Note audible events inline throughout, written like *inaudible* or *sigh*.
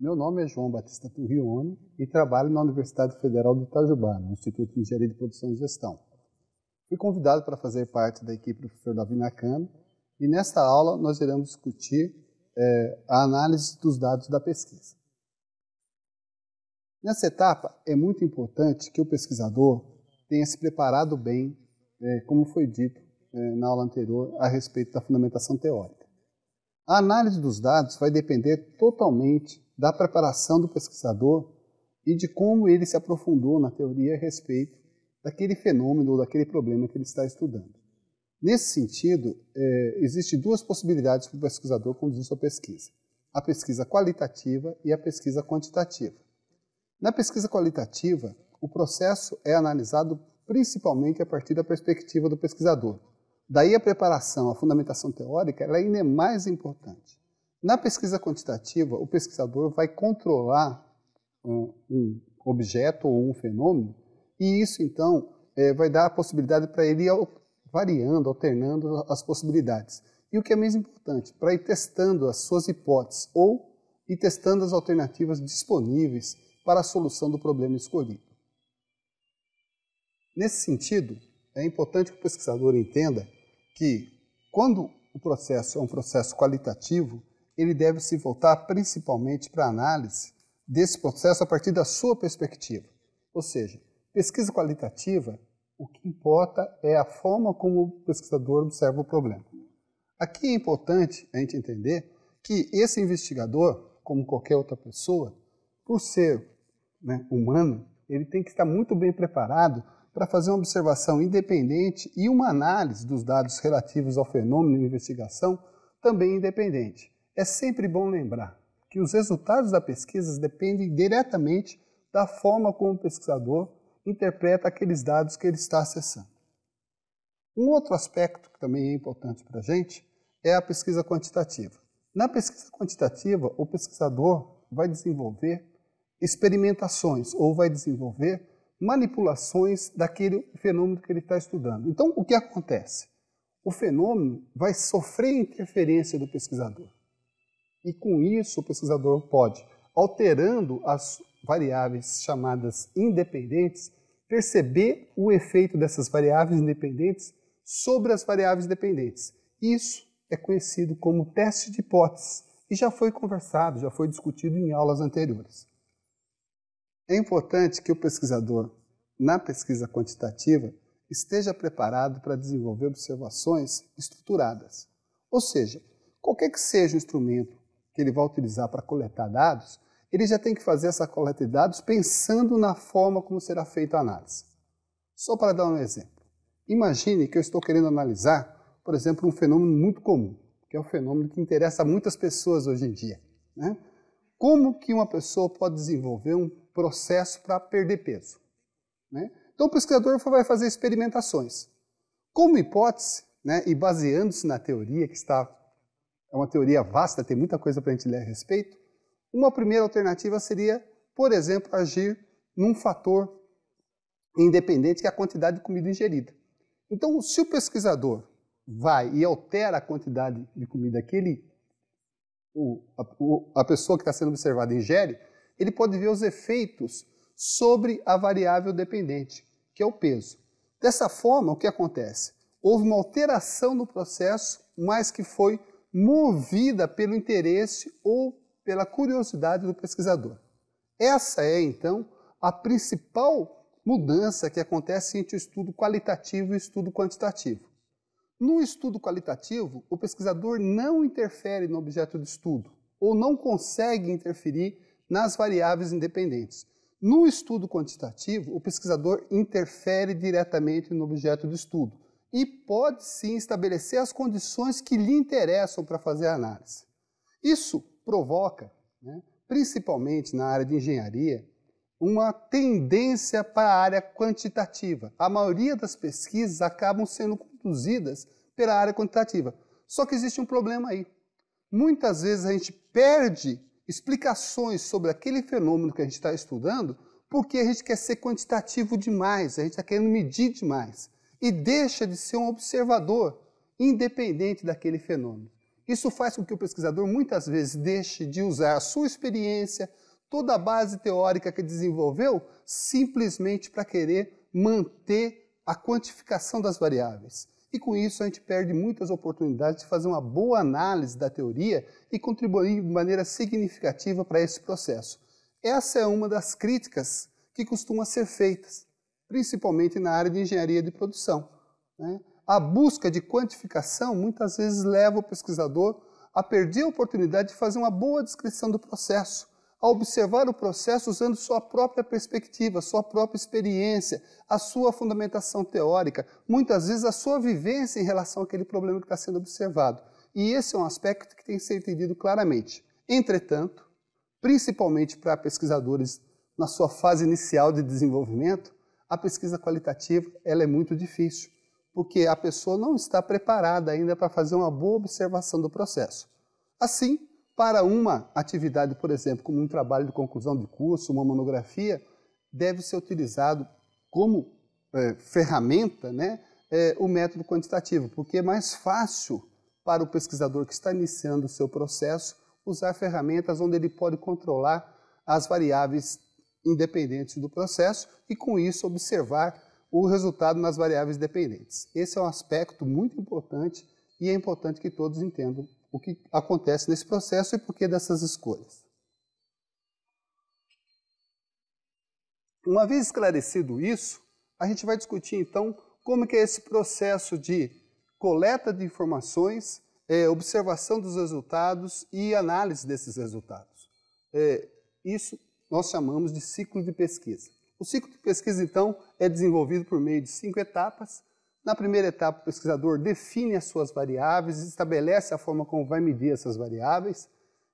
Meu nome é João Batista Turrione e trabalho na Universidade Federal de Itajubá, no Instituto de Engenharia de Produção e Gestão. Fui convidado para fazer parte da equipe do professor Davi Nakano e nesta aula nós iremos discutir é, a análise dos dados da pesquisa. Nessa etapa, é muito importante que o pesquisador tenha se preparado bem, é, como foi dito é, na aula anterior, a respeito da fundamentação teórica. A análise dos dados vai depender totalmente da preparação do pesquisador e de como ele se aprofundou na teoria a respeito daquele fenômeno ou daquele problema que ele está estudando. Nesse sentido, é, existem duas possibilidades para o pesquisador conduzir sua pesquisa: a pesquisa qualitativa e a pesquisa quantitativa. Na pesquisa qualitativa, o processo é analisado principalmente a partir da perspectiva do pesquisador. Daí a preparação, a fundamentação teórica, ela é ainda é mais importante. Na pesquisa quantitativa, o pesquisador vai controlar um, um objeto ou um fenômeno, e isso então é, vai dar a possibilidade para ele ir variando, alternando as possibilidades. E o que é mais importante, para ir testando as suas hipóteses ou ir testando as alternativas disponíveis para a solução do problema escolhido. Nesse sentido, é importante que o pesquisador entenda que, quando o processo é um processo qualitativo, ele deve se voltar principalmente para a análise desse processo a partir da sua perspectiva. Ou seja, pesquisa qualitativa, o que importa é a forma como o pesquisador observa o problema. Aqui é importante a gente entender que esse investigador, como qualquer outra pessoa, por ser né, humano, ele tem que estar muito bem preparado para fazer uma observação independente e uma análise dos dados relativos ao fenômeno de investigação também independente. É sempre bom lembrar que os resultados da pesquisa dependem diretamente da forma como o pesquisador interpreta aqueles dados que ele está acessando. Um outro aspecto que também é importante para a gente é a pesquisa quantitativa. Na pesquisa quantitativa, o pesquisador vai desenvolver experimentações ou vai desenvolver manipulações daquele fenômeno que ele está estudando. Então, o que acontece? O fenômeno vai sofrer interferência do pesquisador. E com isso o pesquisador pode, alterando as variáveis chamadas independentes, perceber o efeito dessas variáveis independentes sobre as variáveis dependentes. Isso é conhecido como teste de hipóteses e já foi conversado, já foi discutido em aulas anteriores. É importante que o pesquisador, na pesquisa quantitativa, esteja preparado para desenvolver observações estruturadas. Ou seja, qualquer que seja o instrumento que ele vai utilizar para coletar dados, ele já tem que fazer essa coleta de dados pensando na forma como será feita a análise. Só para dar um exemplo. Imagine que eu estou querendo analisar, por exemplo, um fenômeno muito comum, que é um fenômeno que interessa muitas pessoas hoje em dia. Né? Como que uma pessoa pode desenvolver um processo para perder peso? Né? Então o pesquisador vai fazer experimentações. Como hipótese, né, e baseando-se na teoria que está é uma teoria vasta, tem muita coisa para a gente ler a respeito. Uma primeira alternativa seria, por exemplo, agir num fator independente que é a quantidade de comida ingerida. Então, se o pesquisador vai e altera a quantidade de comida que ele, o, a, o, a pessoa que está sendo observada ingere, ele pode ver os efeitos sobre a variável dependente, que é o peso. Dessa forma, o que acontece? Houve uma alteração no processo, mas que foi movida pelo interesse ou pela curiosidade do pesquisador. Essa é, então, a principal mudança que acontece entre o estudo qualitativo e o estudo quantitativo. No estudo qualitativo, o pesquisador não interfere no objeto de estudo ou não consegue interferir nas variáveis independentes. No estudo quantitativo, o pesquisador interfere diretamente no objeto de estudo, e pode sim estabelecer as condições que lhe interessam para fazer a análise. Isso provoca, né, principalmente na área de engenharia, uma tendência para a área quantitativa. A maioria das pesquisas acabam sendo conduzidas pela área quantitativa. Só que existe um problema aí. Muitas vezes a gente perde explicações sobre aquele fenômeno que a gente está estudando porque a gente quer ser quantitativo demais, a gente está querendo medir demais e deixa de ser um observador independente daquele fenômeno. Isso faz com que o pesquisador muitas vezes deixe de usar a sua experiência, toda a base teórica que desenvolveu, simplesmente para querer manter a quantificação das variáveis. E com isso a gente perde muitas oportunidades de fazer uma boa análise da teoria e contribuir de maneira significativa para esse processo. Essa é uma das críticas que costuma ser feitas principalmente na área de engenharia de produção. Né? A busca de quantificação muitas vezes leva o pesquisador a perder a oportunidade de fazer uma boa descrição do processo, a observar o processo usando sua própria perspectiva, sua própria experiência, a sua fundamentação teórica, muitas vezes a sua vivência em relação àquele problema que está sendo observado. E esse é um aspecto que tem que ser entendido claramente. Entretanto, principalmente para pesquisadores na sua fase inicial de desenvolvimento, a pesquisa qualitativa ela é muito difícil, porque a pessoa não está preparada ainda para fazer uma boa observação do processo. Assim, para uma atividade, por exemplo, como um trabalho de conclusão de curso, uma monografia, deve ser utilizado como é, ferramenta né, é, o método quantitativo, porque é mais fácil para o pesquisador que está iniciando o seu processo usar ferramentas onde ele pode controlar as variáveis independente do processo e, com isso, observar o resultado nas variáveis dependentes. Esse é um aspecto muito importante e é importante que todos entendam o que acontece nesse processo e por que dessas escolhas. Uma vez esclarecido isso, a gente vai discutir então como que é esse processo de coleta de informações, é, observação dos resultados e análise desses resultados. É, isso nós chamamos de ciclo de pesquisa. O ciclo de pesquisa, então, é desenvolvido por meio de cinco etapas. Na primeira etapa, o pesquisador define as suas variáveis, estabelece a forma como vai medir essas variáveis.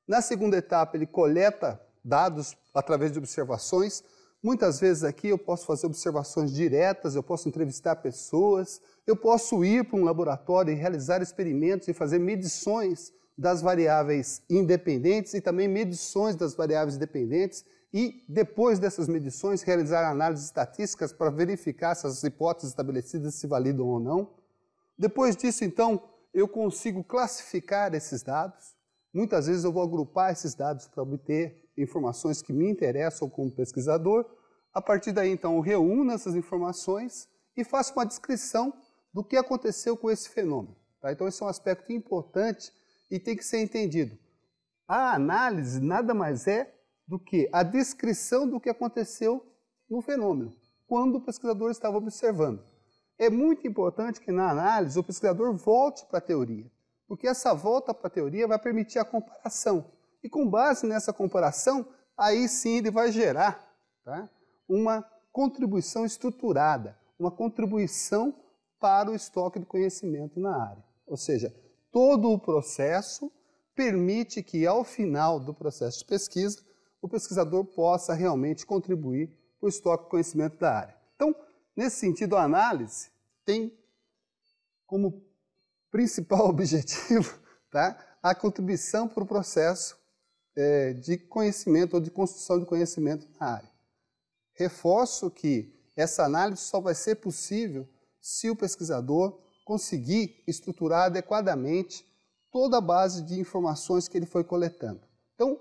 Na segunda etapa, ele coleta dados através de observações. Muitas vezes aqui eu posso fazer observações diretas, eu posso entrevistar pessoas, eu posso ir para um laboratório e realizar experimentos e fazer medições das variáveis independentes e também medições das variáveis dependentes e, depois dessas medições, realizar análises estatísticas para verificar se as hipóteses estabelecidas se validam ou não. Depois disso, então, eu consigo classificar esses dados. Muitas vezes eu vou agrupar esses dados para obter informações que me interessam como pesquisador. A partir daí, então, eu reúno essas informações e faço uma descrição do que aconteceu com esse fenômeno. Tá? Então, esse é um aspecto importante e tem que ser entendido. A análise nada mais é do que a descrição do que aconteceu no fenômeno, quando o pesquisador estava observando. É muito importante que na análise o pesquisador volte para a teoria, porque essa volta para a teoria vai permitir a comparação. E com base nessa comparação, aí sim ele vai gerar tá, uma contribuição estruturada, uma contribuição para o estoque de conhecimento na área. Ou seja, todo o processo permite que, ao final do processo de pesquisa, o pesquisador possa realmente contribuir para o estoque de conhecimento da área. Então, nesse sentido, a análise tem como principal *laughs* objetivo tá, a contribuição para o processo é, de conhecimento ou de construção de conhecimento na área. Reforço que essa análise só vai ser possível se o pesquisador conseguir estruturar adequadamente toda a base de informações que ele foi coletando. Então,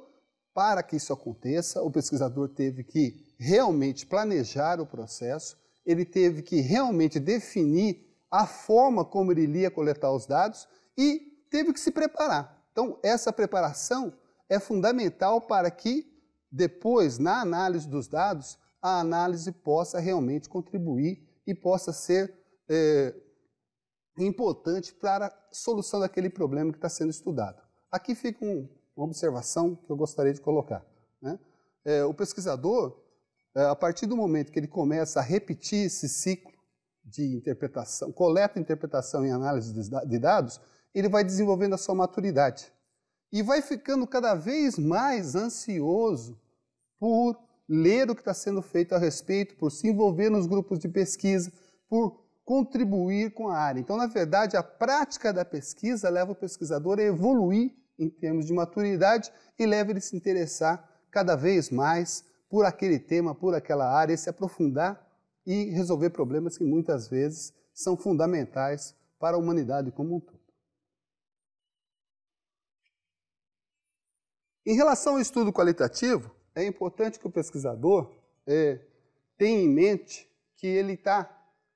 para que isso aconteça, o pesquisador teve que realmente planejar o processo, ele teve que realmente definir a forma como ele ia coletar os dados e teve que se preparar. Então, essa preparação é fundamental para que depois, na análise dos dados, a análise possa realmente contribuir e possa ser é, importante para a solução daquele problema que está sendo estudado. Aqui fica um, uma observação que eu gostaria de colocar. Né? É, o pesquisador, é, a partir do momento que ele começa a repetir esse ciclo de interpretação, coleta, interpretação e análise de, de dados, ele vai desenvolvendo a sua maturidade e vai ficando cada vez mais ansioso por ler o que está sendo feito a respeito, por se envolver nos grupos de pesquisa, por contribuir com a área. Então, na verdade, a prática da pesquisa leva o pesquisador a evoluir em termos de maturidade e leva ele a se interessar cada vez mais por aquele tema, por aquela área, se aprofundar e resolver problemas que muitas vezes são fundamentais para a humanidade como um todo. Em relação ao estudo qualitativo, é importante que o pesquisador é, tenha em mente que ele está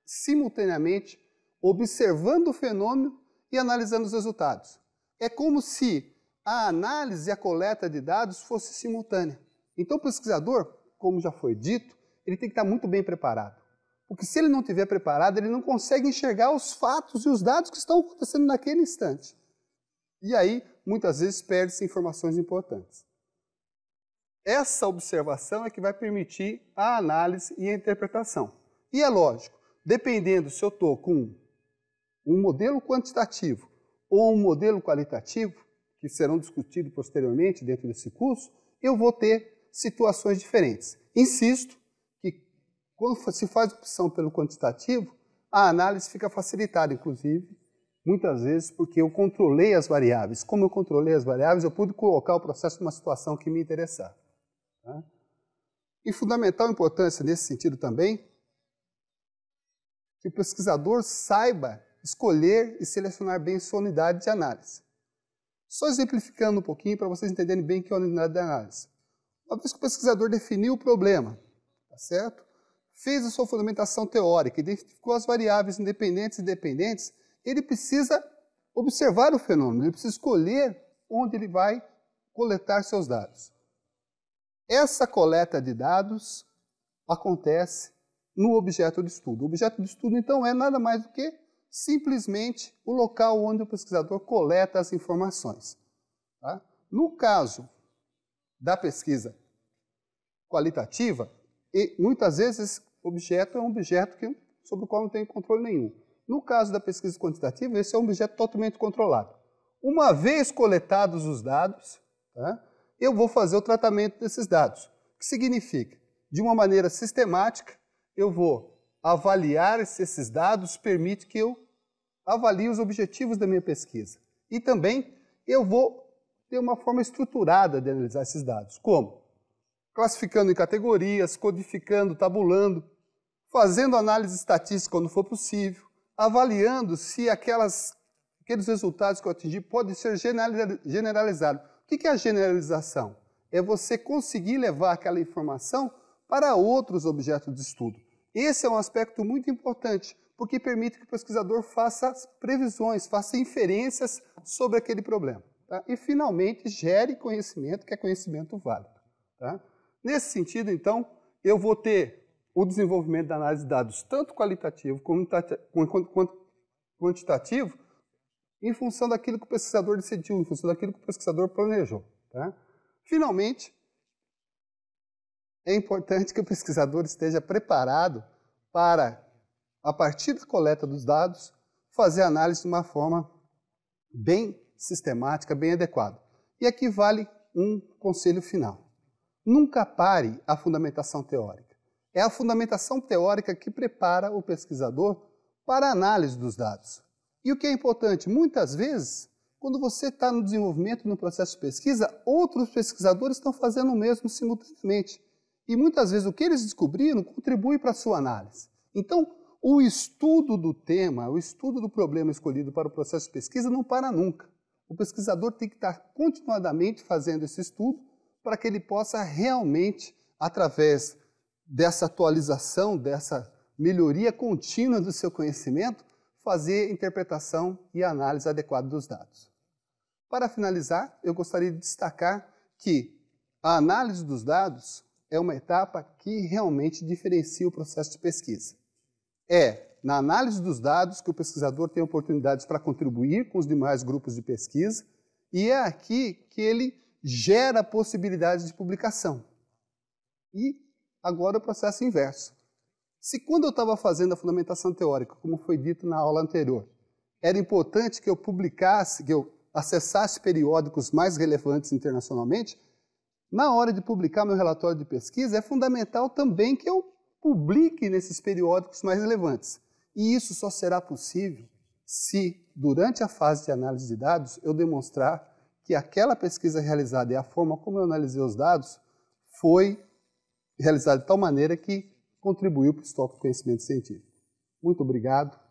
simultaneamente observando o fenômeno e analisando os resultados. É como se a análise e a coleta de dados fosse simultânea. Então, o pesquisador, como já foi dito, ele tem que estar muito bem preparado. Porque se ele não estiver preparado, ele não consegue enxergar os fatos e os dados que estão acontecendo naquele instante. E aí, muitas vezes, perde-se informações importantes. Essa observação é que vai permitir a análise e a interpretação. E é lógico, dependendo se eu estou com um modelo quantitativo ou um modelo qualitativo, que serão discutidos posteriormente dentro desse curso, eu vou ter situações diferentes. Insisto que quando se faz opção pelo quantitativo, a análise fica facilitada, inclusive, muitas vezes porque eu controlei as variáveis. Como eu controlei as variáveis, eu pude colocar o processo numa situação que me interessava. Tá? E fundamental importância nesse sentido também, que o pesquisador saiba escolher e selecionar bem sua unidade de análise. Só exemplificando um pouquinho para vocês entenderem bem o que é a unidade de análise. Uma vez que o pesquisador definiu o problema, tá certo? fez a sua fundamentação teórica, identificou as variáveis independentes e dependentes, ele precisa observar o fenômeno, ele precisa escolher onde ele vai coletar seus dados. Essa coleta de dados acontece no objeto de estudo. O objeto de estudo, então, é nada mais do que simplesmente o local onde o pesquisador coleta as informações. Tá? No caso da pesquisa qualitativa, e muitas vezes esse objeto é um objeto que, sobre o qual não tem controle nenhum. No caso da pesquisa quantitativa, esse é um objeto totalmente controlado. Uma vez coletados os dados, tá? eu vou fazer o tratamento desses dados. O que significa? De uma maneira sistemática, eu vou avaliar se esses dados permite que eu avalie os objetivos da minha pesquisa. E também eu vou ter uma forma estruturada de analisar esses dados. Como? Classificando em categorias, codificando, tabulando, fazendo análise estatística quando for possível, avaliando se aquelas, aqueles resultados que eu atingi podem ser generalizados. O que é a generalização? É você conseguir levar aquela informação para outros objetos de estudo. Esse é um aspecto muito importante, porque permite que o pesquisador faça previsões, faça inferências sobre aquele problema. Tá? E, finalmente, gere conhecimento, que é conhecimento válido. Tá? Nesse sentido, então, eu vou ter o desenvolvimento da análise de dados, tanto qualitativo quanto quantitativo, em função daquilo que o pesquisador decidiu, em função daquilo que o pesquisador planejou. Tá? Finalmente, é importante que o pesquisador esteja preparado para, a partir da coleta dos dados, fazer a análise de uma forma bem sistemática, bem adequada. E aqui vale um conselho final. Nunca pare a fundamentação teórica. É a fundamentação teórica que prepara o pesquisador para a análise dos dados. E o que é importante, muitas vezes, quando você está no desenvolvimento, no processo de pesquisa, outros pesquisadores estão fazendo o mesmo simultaneamente. E muitas vezes o que eles descobriram contribui para a sua análise. Então, o estudo do tema, o estudo do problema escolhido para o processo de pesquisa não para nunca. O pesquisador tem que estar continuadamente fazendo esse estudo para que ele possa realmente, através dessa atualização, dessa melhoria contínua do seu conhecimento, fazer interpretação e análise adequada dos dados. Para finalizar, eu gostaria de destacar que a análise dos dados é uma etapa que realmente diferencia o processo de pesquisa. É na análise dos dados que o pesquisador tem oportunidades para contribuir com os demais grupos de pesquisa e é aqui que ele gera possibilidades de publicação. E agora o processo inverso. Se quando eu estava fazendo a fundamentação teórica, como foi dito na aula anterior, era importante que eu publicasse, que eu acessasse periódicos mais relevantes internacionalmente, na hora de publicar meu relatório de pesquisa, é fundamental também que eu publique nesses periódicos mais relevantes. E isso só será possível se, durante a fase de análise de dados, eu demonstrar que aquela pesquisa realizada e a forma como eu analisei os dados foi realizada de tal maneira que contribuiu para o estoque do conhecimento científico. Muito obrigado.